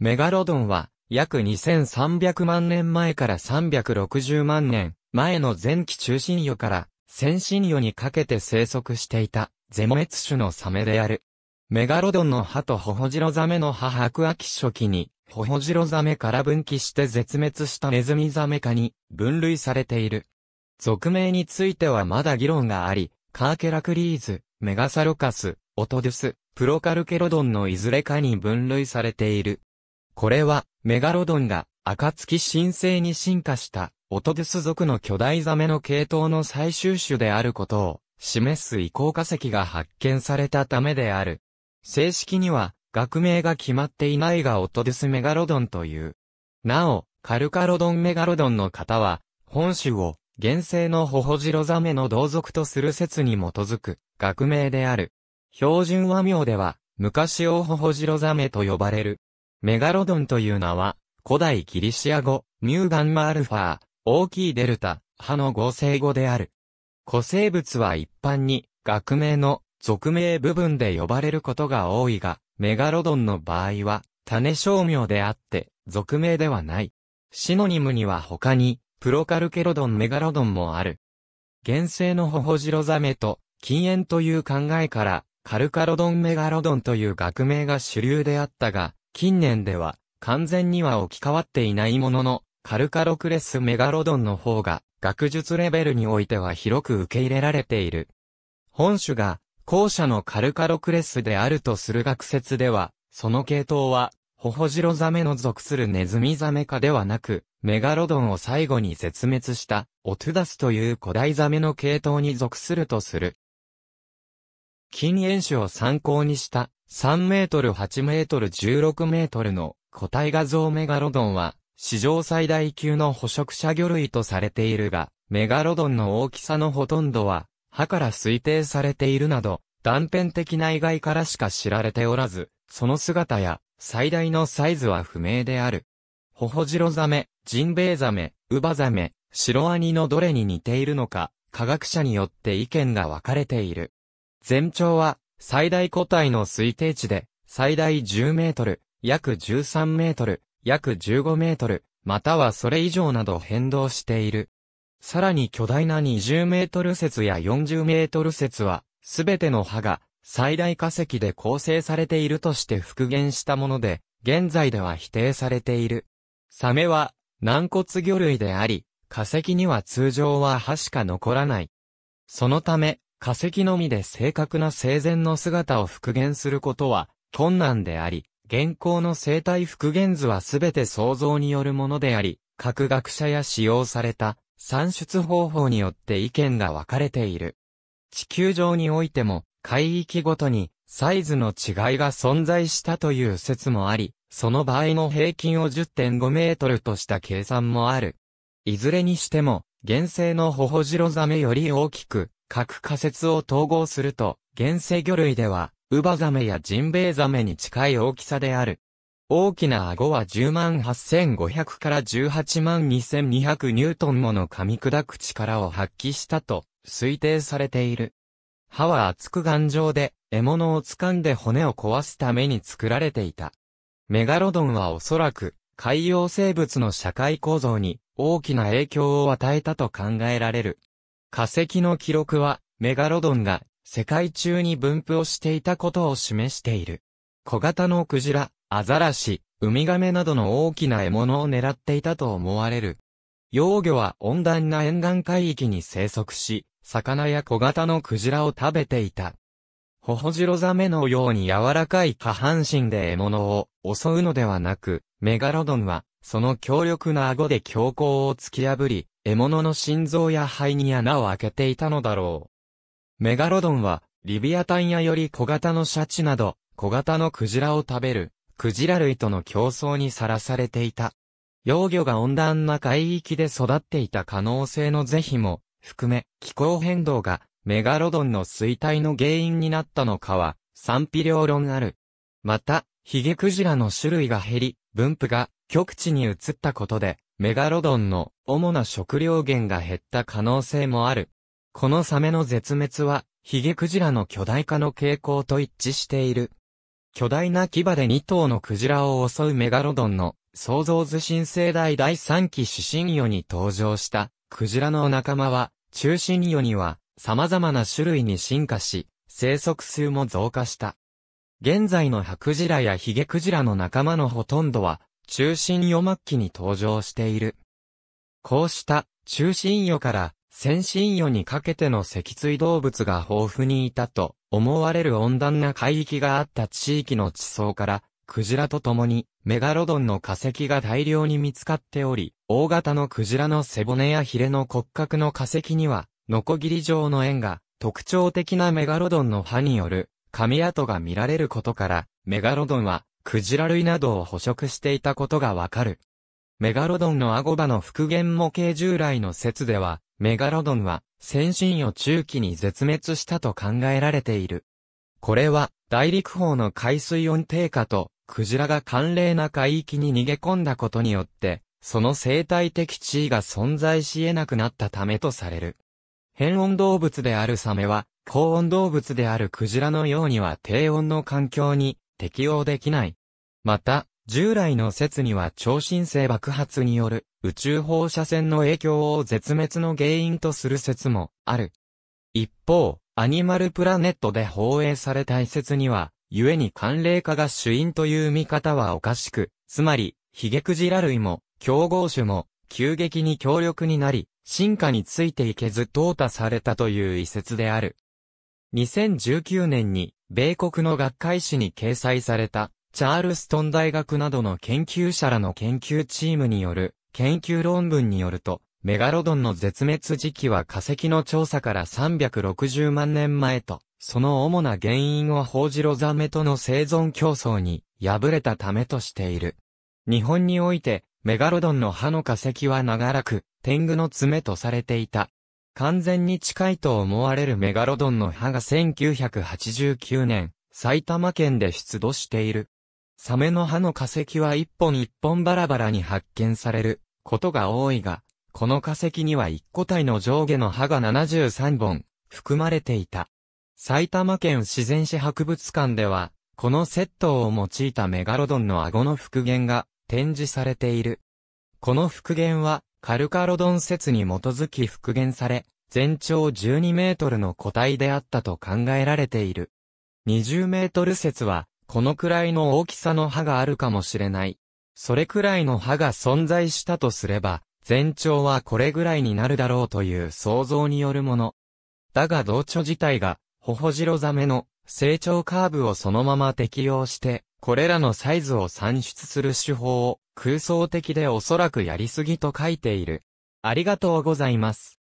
メガロドンは、約2300万年前から360万年前の前期中心魚から先進魚にかけて生息していたゼモエツ種のサメである。メガロドンの歯とホホジロザメの歯白亜紀初期にホホジロザメから分岐して絶滅したネズミザメ科に分類されている。俗名についてはまだ議論があり、カーケラクリーズ、メガサロカス、オトデュス、プロカルケロドンのいずれかに分類されている。これは、メガロドンが、暁神聖に進化した、オトデゥス族の巨大ザメの系統の最終種であることを、示す移行化石が発見されたためである。正式には、学名が決まっていないがオトデスメガロドンという。なお、カルカロドンメガロドンの方は、本種を、原生のホホジロザメの同族とする説に基づく、学名である。標準和名では、昔をホホジロザメと呼ばれる。メガロドンという名は、古代ギリシア語、ミューガンマアルファー、大きいデルタ、派の合成語である。古生物は一般に、学名の俗名部分で呼ばれることが多いが、メガロドンの場合は、種商名であって、俗名ではない。シノニムには他に、プロカルケロドンメガロドンもある。原生のホホジロザメと、禁煙という考えから、カルカロドンメガロドンという学名が主流であったが、近年では、完全には置き換わっていないものの、カルカロクレスメガロドンの方が、学術レベルにおいては広く受け入れられている。本種が、後者のカルカロクレスであるとする学説では、その系統は、ホホジロザメの属するネズミザメ科ではなく、メガロドンを最後に絶滅した、オトゥダスという古代ザメの系統に属するとする。禁煙種を参考にした3メートル8メートル16メートルの個体画像メガロドンは、史上最大級の捕食者魚類とされているが、メガロドンの大きさのほとんどは、歯から推定されているなど、断片的な意外からしか知られておらず、その姿や、最大のサイズは不明である。ホホジロザメ、ジンベエザメ、ウバザメ、シロアニのどれに似ているのか、科学者によって意見が分かれている。全長は最大個体の推定値で、最大10メートル、約13メートル、約15メートル、またはそれ以上など変動している。さらに巨大な20メートル説や40メートル説は、すべての歯が最大化石で構成されているとして復元したもので、現在では否定されている。サメは軟骨魚類であり、化石には通常は歯しか残らない。そのため、化石のみで正確な生前の姿を復元することは困難であり、現行の生体復元図はすべて想像によるものであり、各学者や使用された算出方法によって意見が分かれている。地球上においても海域ごとにサイズの違いが存在したという説もあり、その場合の平均を10.5メートルとした計算もある。いずれにしても、原生のホホジロザメより大きく、各仮説を統合すると、原生魚類では、ウバザメやジンベエザメに近い大きさである。大きな顎は10万8500から18万2200ニュートンもの噛み砕く力を発揮したと推定されている。歯は厚く頑丈で、獲物を掴んで骨を壊すために作られていた。メガロドンはおそらく海洋生物の社会構造に大きな影響を与えたと考えられる。化石の記録は、メガロドンが世界中に分布をしていたことを示している。小型のクジラ、アザラシ、ウミガメなどの大きな獲物を狙っていたと思われる。幼魚は温暖な沿岸海域に生息し、魚や小型のクジラを食べていた。ホホジロザメのように柔らかい下半身で獲物を襲うのではなく、メガロドンは、その強力な顎で強行を突き破り、獲物の心臓や肺に穴を開けていたのだろう。メガロドンは、リビアタンやより小型のシャチなど、小型のクジラを食べる、クジラ類との競争にさらされていた。幼魚が温暖な海域で育っていた可能性の是非も、含め、気候変動がメガロドンの衰退の原因になったのかは、賛否両論ある。また、ヒゲクジラの種類が減り、分布が極地に移ったことで、メガロドンの主な食料源が減った可能性もある。このサメの絶滅は、ヒゲクジラの巨大化の傾向と一致している。巨大な牙で2頭のクジラを襲うメガロドンの創造図新生代第3期主神魚に登場したクジラの仲間は中心魚には様々な種類に進化し、生息数も増加した。現在のハクジラやヒゲクジラの仲間のほとんどは、中心魚末期に登場している。こうした中心魚から先進魚にかけての脊椎動物が豊富にいたと思われる温暖な海域があった地域の地層から、クジラと共にメガロドンの化石が大量に見つかっており、大型のクジラの背骨やヒレの骨格の化石にはノコギリ状の円が特徴的なメガロドンの歯による髪跡が見られることから、メガロドンはクジラ類などを捕食していたことがわかる。メガロドンのアゴバの復元模型従来の説では、メガロドンは先進を中期に絶滅したと考えられている。これは大陸方の海水温低下とクジラが寒冷な海域に逃げ込んだことによって、その生態的地位が存在し得なくなったためとされる。変温動物であるサメは、高温動物であるクジラのようには低温の環境に適応できない。また、従来の説には超新星爆発による宇宙放射線の影響を絶滅の原因とする説もある。一方、アニマルプラネットで放映された一説には、故に寒冷化が主因という見方はおかしく、つまり、ヒゲクジラ類も、競合種も、急激に強力になり、進化についていけず淘汰されたという遺説である。2019年に、米国の学会誌に掲載された、チャールストン大学などの研究者らの研究チームによる、研究論文によると、メガロドンの絶滅時期は化石の調査から360万年前と、その主な原因をホウジロザメとの生存競争に敗れたためとしている。日本において、メガロドンの歯の化石は長らく、天狗の爪とされていた。完全に近いと思われるメガロドンの歯が1989年、埼玉県で出土している。サメの歯の化石は一本一本バラバラに発見されることが多いが、この化石には一個体の上下の歯が73本含まれていた。埼玉県自然史博物館では、このセットを用いたメガロドンの顎の復元が展示されている。この復元は、カルカロドン説に基づき復元され、全長12メートルの個体であったと考えられている。20メートル説は、このくらいの大きさの歯があるかもしれない。それくらいの歯が存在したとすれば、全長はこれぐらいになるだろうという想像によるもの。だが同調自体が、ホホジロザメの成長カーブをそのまま適用して、これらのサイズを算出する手法を空想的でおそらくやりすぎと書いている。ありがとうございます。